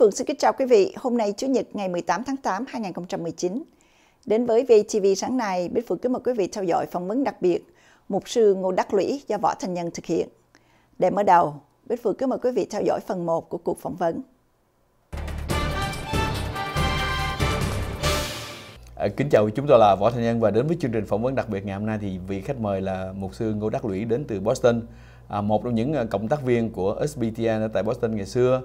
Phượng xin kính chào quý vị. Hôm nay Chủ nhật ngày 18 tháng 8 2019. Đến với VTV sáng nay, Bích Phượng kính mời quý vị theo dõi phỏng vấn đặc biệt Mục sư Ngô Đắc Lũy do Võ Thành Nhân thực hiện. Để mở đầu, Bích Phượng kính mời quý vị theo dõi phần 1 của cuộc phỏng vấn. À, kính chào chúng tôi là Võ Thành Nhân và đến với chương trình phỏng vấn đặc biệt ngày hôm nay thì vị khách mời là mục sư Ngô Đắc Lũy đến từ Boston, à, một trong những à, cộng tác viên của SBTN ở tại Boston ngày xưa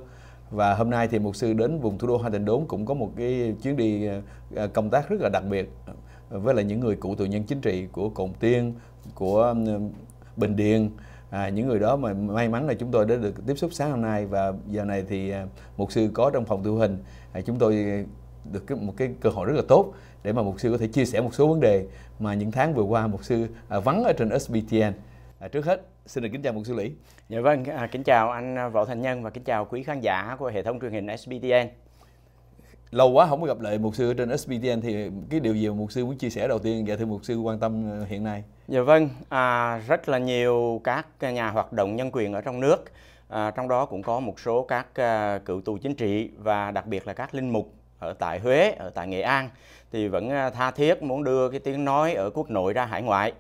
và hôm nay thì mục sư đến vùng thủ đô Hoa Thành Đốn cũng có một cái chuyến đi ờ, ờ, công tác rất là đặc biệt ờ, với là những người cụ tù nhân chính trị của Cồn Tiên, của Bình Điền à, những người đó mà may mắn là chúng tôi đã được tiếp xúc sáng hôm nay và giờ này thì mục sư có trong phòng thu hình à, chúng tôi được cái, một cái cơ hội rất là tốt để mà mục sư có thể chia sẻ một số vấn đề mà những tháng vừa qua mục sư à, vắng ở trên SBTN À, trước hết xin được kính chào một sư Lý. Dạ vâng, à, kính chào anh à, Võ Thành Nhân và kính chào quý khán giả của hệ thống truyền hình SBTN. Lâu quá không có gặp lại một sư trên SBTN thì cái điều gì mà một sư muốn chia sẻ đầu tiên và dạ, thưa một sư quan tâm à, hiện nay? Dạ vâng, à, rất là nhiều các nhà hoạt động nhân quyền ở trong nước, à, trong đó cũng có một số các à, cựu tù chính trị và đặc biệt là các linh mục ở tại Huế, ở tại Nghệ An thì vẫn à, tha thiết muốn đưa cái tiếng nói ở quốc nội ra hải ngoại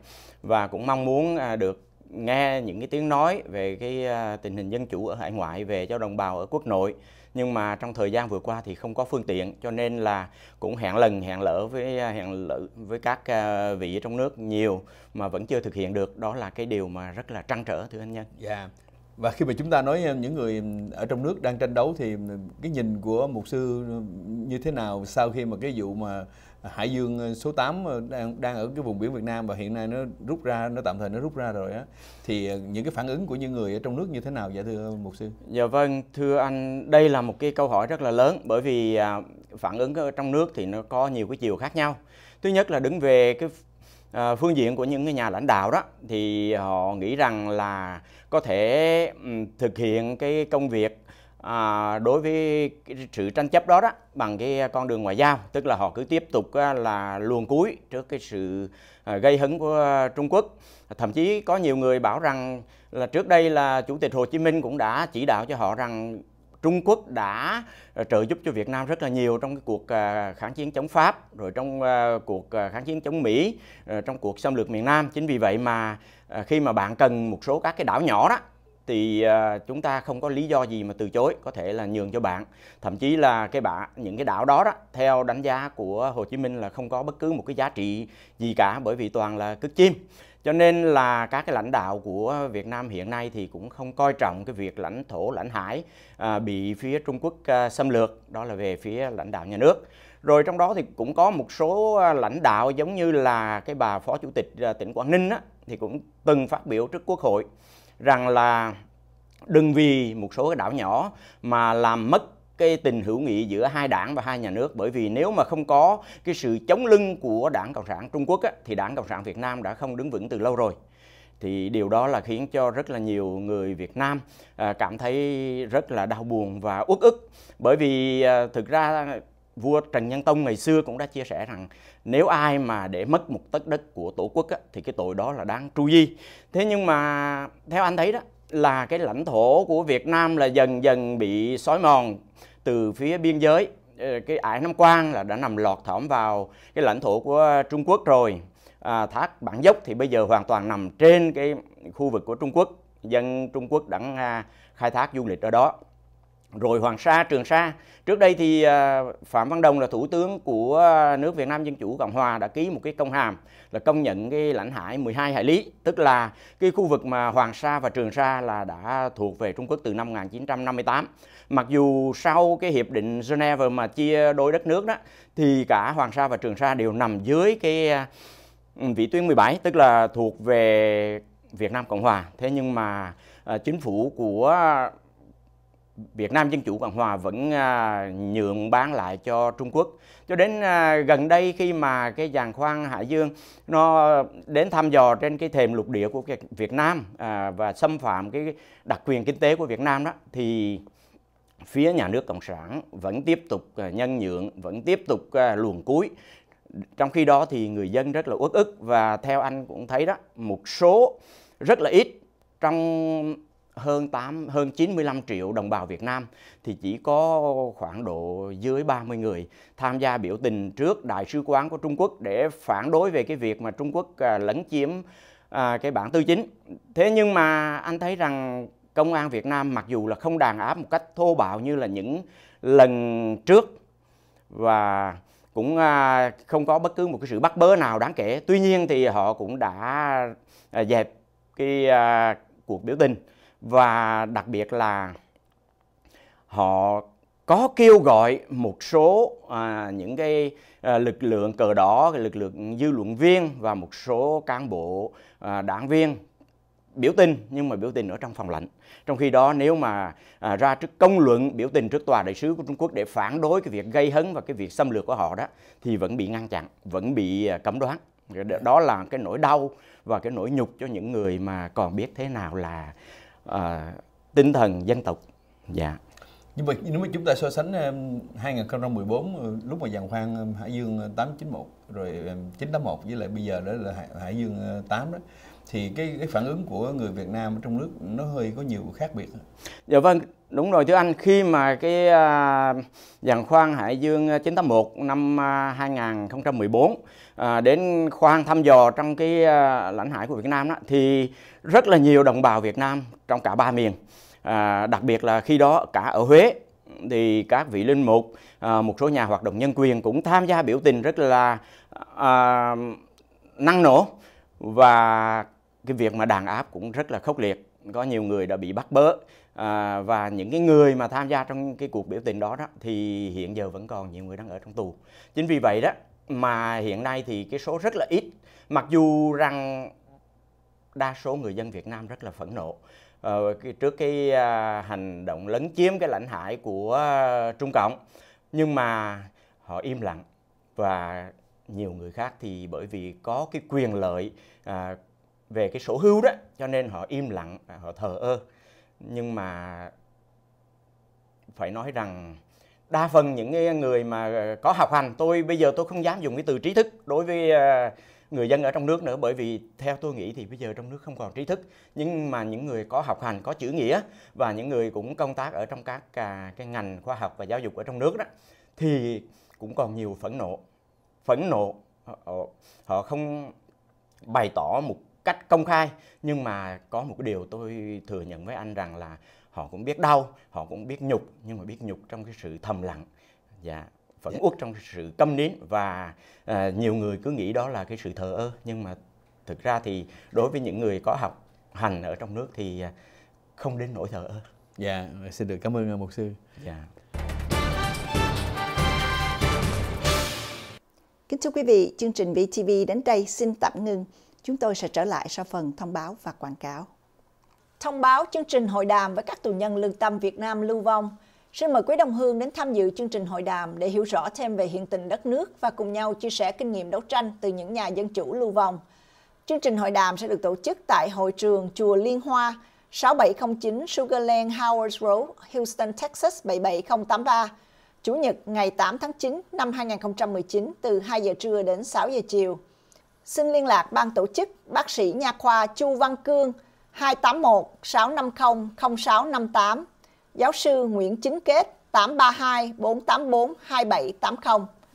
và cũng mong muốn à, được nghe những cái tiếng nói về cái à, tình hình dân chủ ở hải ngoại về cho đồng bào ở quốc nội nhưng mà trong thời gian vừa qua thì không có phương tiện cho nên là cũng hẹn lần hẹn lỡ với hẹn lỡ với các vị trong nước nhiều mà vẫn chưa thực hiện được đó là cái điều mà rất là trăn trở thưa anh nhân. Dạ. Yeah và khi mà chúng ta nói những người ở trong nước đang tranh đấu thì cái nhìn của mục sư như thế nào sau khi mà cái vụ mà Hải Dương số 8 đang đang ở cái vùng biển Việt Nam và hiện nay nó rút ra nó tạm thời nó rút ra rồi á thì những cái phản ứng của những người ở trong nước như thế nào dạ thưa mục sư? Dạ vâng, thưa anh, đây là một cái câu hỏi rất là lớn bởi vì à, phản ứng ở trong nước thì nó có nhiều cái chiều khác nhau. Thứ nhất là đứng về cái À, phương diện của những cái nhà lãnh đạo đó thì họ nghĩ rằng là có thể thực hiện cái công việc à, đối với sự tranh chấp đó đó bằng cái con đường ngoại giao tức là họ cứ tiếp tục là luồn cúi trước cái sự à, gây hấn của Trung Quốc thậm chí có nhiều người bảo rằng là trước đây là chủ tịch Hồ Chí Minh cũng đã chỉ đạo cho họ rằng Trung Quốc đã ờ, trợ giúp cho Việt Nam rất là nhiều trong cái cuộc ờ, kháng chiến chống Pháp, rồi trong ờ, cuộc kháng chiến chống Mỹ, trong cuộc xâm lược miền Nam. Chính vì vậy mà khi mà bạn cần một số các cái đảo nhỏ đó thì chúng ta không có lý do gì mà từ chối có thể là nhường cho bạn thậm chí là cái bạn những cái đảo đó đó theo đánh giá của Hồ Chí Minh là không có bất cứ một cái giá trị gì cả bởi vì toàn là cước chim cho nên là các cái lãnh đạo của Việt Nam hiện nay thì cũng không coi trọng cái việc lãnh thổ lãnh hải à, bị phía Trung Quốc à, xâm lược đó là về phía lãnh đạo nhà nước rồi trong đó thì cũng có một số à, lãnh đạo giống như là cái bà phó chủ tịch à, tỉnh Quảng Ninh á, thì cũng từng phát biểu trước Quốc hội rằng là đừng vì một số cái đảo nhỏ mà làm mất cái tình hữu nghị giữa hai đảng và hai nhà nước bởi vì nếu mà không có cái sự chống lưng của đảng cộng sản trung quốc á, thì đảng cộng sản việt nam đã không đứng vững từ lâu rồi thì điều đó là khiến cho rất là nhiều người Việt Nam à, cảm thấy rất là đau buồn và uất ức bởi vì à, thực ra vua Trần Nhân Tông ngày xưa cũng đã chia sẻ rằng nếu ai mà để mất một tấc đất của tổ quốc á, thì cái tội đó là đáng tru di thế nhưng mà theo anh thấy đó là cái lãnh thổ của Việt Nam là dần dần bị xói mòn từ phía biên giới ờ, cái ải Nam Quan là đã nằm lọt thỏm vào cái lãnh thổ của Trung Quốc rồi à, thác Bản Dốc thì bây giờ hoàn toàn nằm trên cái khu vực của Trung Quốc dân Trung Quốc đã à, khai thác du lịch ở đó rồi Hoàng Sa, Trường Sa. Trước đây thì à, Phạm Văn Đồng là thủ tướng của nước Việt Nam Dân Chủ Cộng Hòa đã ký một cái công hàm là công nhận cái lãnh hải 12 hải lý, tức là cái khu vực mà Hoàng Sa và Trường Sa là đã thuộc về Trung Quốc từ năm 1958. Mặc dù sau cái hiệp định Geneva mà chia đôi đất nước đó thì cả Hoàng Sa và Trường Sa đều nằm dưới cái à, vị tuyến 17, tức là thuộc về Việt Nam Cộng Hòa. Thế nhưng mà à, chính phủ của Việt Nam Dân Chủ Cộng Hòa vẫn à, nhượng bán lại cho Trung Quốc. Cho đến à, gần đây khi mà cái giàn khoan Hải Dương nó đến thăm dò trên cái thềm lục địa của Việt Nam à, và xâm phạm cái đặc quyền kinh tế của Việt Nam đó thì phía nhà nước cộng sản vẫn tiếp tục à, nhân nhượng, vẫn tiếp tục à, luồn cuối. Trong khi đó thì người dân rất là uất ức và theo anh cũng thấy đó, một số rất là ít trong hơn 8 hơn 95 triệu đồng bào Việt Nam thì chỉ có khoảng độ dưới 30 người tham gia biểu tình trước đại sứ quán của Trung Quốc để phản đối về cái việc mà Trung Quốc à, lấn chiếm à, cái bản tư chính. Thế nhưng mà anh thấy rằng công an Việt Nam mặc dù là không đàn áp một cách thô bạo như là những lần trước và cũng à, không có bất cứ một cái sự bắt bớ nào đáng kể. Tuy nhiên thì họ cũng đã dẹp cái cuộc biểu tình và đặc biệt là họ có kêu gọi một số à, những cái à, lực lượng cờ đỏ lực lượng dư luận viên và một số cán bộ à, đảng viên biểu tình nhưng mà biểu tình ở trong phòng lạnh trong khi đó nếu mà à, ra trước công luận biểu tình trước tòa đại sứ của Trung Quốc để phản đối cái việc gây hấn và cái việc xâm lược của họ đó thì vẫn bị ngăn chặn vẫn bị à, cấm đoán đó là cái nỗi đau và cái nỗi nhục cho những người mà còn biết thế nào là à, tinh thần dân tộc dạ nhưng mà nếu mà chúng ta so sánh 2014 ừ, lúc mà giàn khoan Hải Dương 891 ờ, rồi 981 với lại bây giờ đó là Hải Dương 8 ờ, đó thì cái cái phản ứng của người Việt Nam ở trong nước nó hơi có nhiều khác biệt. Dạ vâng, Đúng rồi Thúy Anh, khi mà cái à, dàn khoan Hải Dương 981 à, năm 2014 à, đến khoan thăm dò trong cái lãnh hải của Việt Nam đó, thì rất là nhiều đồng bào Việt Nam trong cả ba miền, đặc biệt là khi đó cả ở Huế thì các vị linh mục, một số nhà hoạt động nhân quyền cũng tham gia biểu tình rất là năng nổ và cái việc mà đàn áp cũng rất là khốc liệt có nhiều người đã bị bắt bớ à, và những cái người mà tham gia trong cái cuộc biểu tình đó đó thì hiện giờ vẫn còn nhiều người đang ở trong tù chính vì vậy đó mà hiện nay thì cái số rất là ít mặc dù rằng đa số người dân Việt Nam rất là phẫn nộ ờ, trước cái à, hành động lấn chiếm cái lãnh hải của à, Trung Cộng nhưng mà họ im lặng và nhiều người khác thì bởi vì có cái quyền lợi à, về cái sổ hưu đó cho nên họ im lặng họ thờ ơ nhưng mà phải nói rằng đa phần những người mà có học hành tôi bây giờ tôi không dám dùng cái từ trí thức đối với ờ, người dân ở trong nước nữa bởi vì theo tôi nghĩ thì bây giờ trong nước không còn trí thức nhưng mà những người có học hành có chữ nghĩa và những người cũng công tác ở trong các à, cái ngành khoa học và giáo dục ở trong nước đó thì cũng còn nhiều phẫn nộ phẫn nộ họ, không bày tỏ một cách công khai nhưng mà có một điều tôi thừa nhận với anh rằng là họ cũng biết đau họ cũng biết nhục nhưng mà biết nhục trong cái sự thầm lặng và dạ, vẫn dạ. uất trong cái sự câm nín và à, nhiều người cứ nghĩ đó là cái sự thờ ơ nhưng mà thực ra thì đối với những người có học hành ở trong nước thì ờ, không đến nỗi thờ ơ dạ xin được cảm ơn ờ, mục sư dạ Kính thưa quý vị, chương trình VTV đến đây xin tạm ngừng. Chúng tôi sẽ trở lại sau phần thông báo và quảng cáo. Thông báo chương trình hội đàm với các tù nhân lương tâm Việt Nam lưu vong. Xin mời quý đồng hương đến tham dự chương trình hội đàm để hiểu rõ thêm về hiện tình đất nước và cùng nhau chia sẻ kinh nghiệm đấu tranh từ những nhà dân chủ lưu vong. Chương trình hội đàm sẽ được tổ chức tại hội trường Chùa Liên Hoa, 6709 Sugarland Howard's Road, Houston, Texas 77083, Chủ nhật ngày 8 tháng 9 năm 2019 từ 2 giờ trưa đến 6 giờ chiều xin liên lạc ban tổ chức bác sĩ nha khoa Chu Văn Cương 281 650 0658, giáo sư Nguyễn Chính Kết 832 484 2780.